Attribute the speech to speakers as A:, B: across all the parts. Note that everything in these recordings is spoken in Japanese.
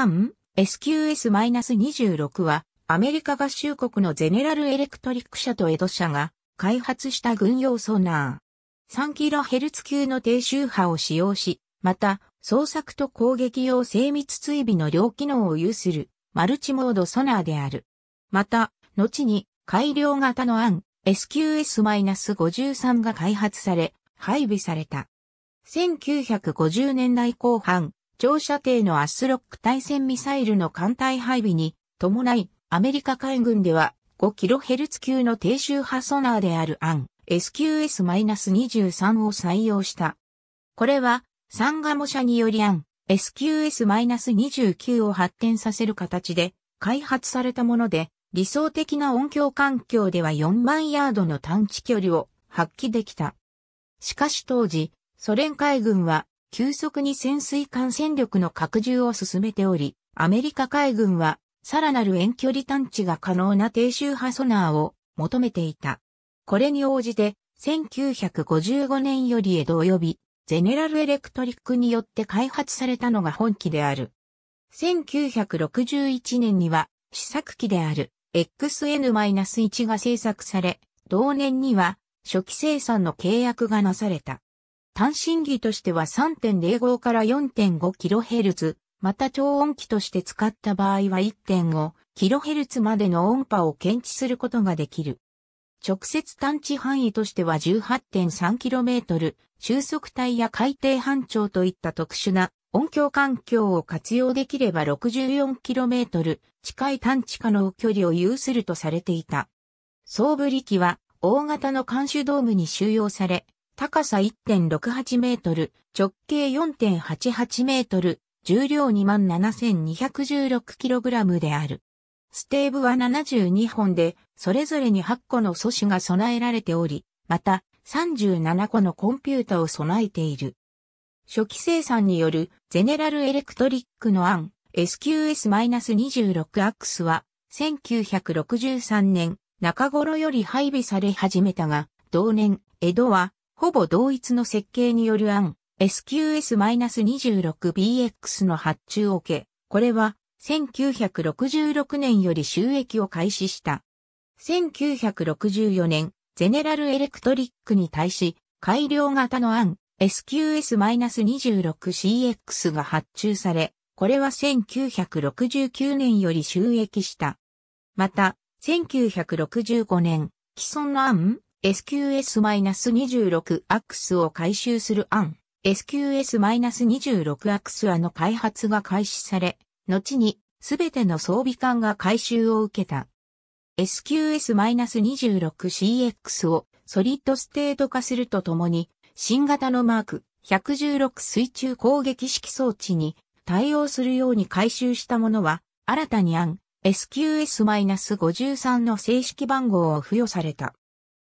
A: アン SQS-26 はアメリカ合衆国のゼネラルエレクトリック社とエド社が開発した軍用ソナー。3kHz 級の低周波を使用し、また捜索と攻撃用精密追尾の両機能を有するマルチモードソナーである。また、後に改良型のアン SQS-53 が開発され、配備された。1950年代後半、長射程のアスロック対戦ミサイルの艦隊配備に伴い、アメリカ海軍では 5kHz 級の低周波ソナーであるアン SQS-23 を採用した。これは、サンガモ社によりアン SQS-29 を発展させる形で開発されたもので、理想的な音響環境では4万ヤードの探知距離を発揮できた。しかし当時、ソ連海軍は急速に潜水艦戦力の拡充を進めており、アメリカ海軍は、さらなる遠距離探知が可能な低周波ソナーを求めていた。これに応じて、1955年より江戸及び、ゼネラルエレクトリックによって開発されたのが本機である。1961年には、試作機である XN-1 が製作され、同年には初期生産の契約がなされた。単振儀としては3.05から 4.5kHz、また超音機として使った場合は 1.5kHz までの音波を検知することができる。直接探知範囲としては 18.3km、収束帯や海底半長といった特殊な音響環境を活用できれば 64km 近い探知可能距離を有するとされていた。総ブリ機は大型の監視ドームに収容され、高さ1.68メートル、直径4.88メートル、重量27,216キログラムである。ステーブは72本で、それぞれに8個の素子が備えられており、また37個のコンピュータを備えている。初期生産によるゼネラルエレクトリックの案 SQS-26 アックスは1963年中頃より配備され始めたが、同年、江戸はほぼ同一の設計による案、SQS-26BX の発注を受け、これは1966年より収益を開始した。1964年、ゼネラルエレクトリックに対し、改良型の案、SQS-26CX が発注され、これは1969年より収益した。また、1965年、既存の案、SQS-26 アックスを回収する案、SQS-26 アックスはの開発が開始され、後にすべての装備艦が回収を受けた。SQS-26CX をソリッドステート化するとともに、新型のマーク116水中攻撃式装置に対応するように回収したものは、新たに案 SQS-53 の正式番号を付与された。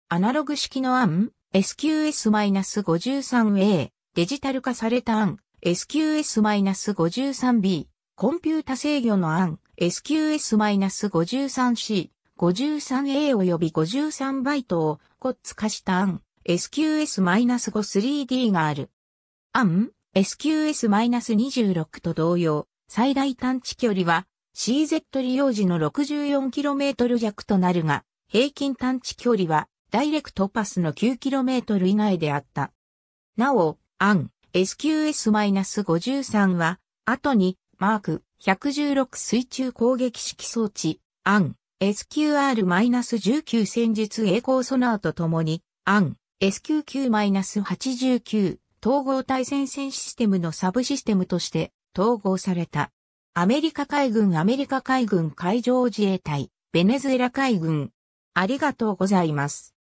A: アナログ式の案 SQS-53A デジタル化された案 SQS-53B コンピュータ制御の案 SQS-53C 53A 及び53バイトをコッツ化した案 SQS-53D がある。案 SQS-26 と同様、最大探知距離は CZ 利用時の 64km 弱となるが、平均探知距離はダイレクトパスの 9km 以内であった。なお、アン、SQS-53 は、後に、マーク、116水中攻撃式装置、アン、SQR-19 戦術栄光ソナーと共もに、アン、SQQ-89 統合対戦線システムのサブシステムとして統合された。アメリカ海軍アメリカ海軍海上自衛隊、ベネズエラ海軍。ありがとうございます。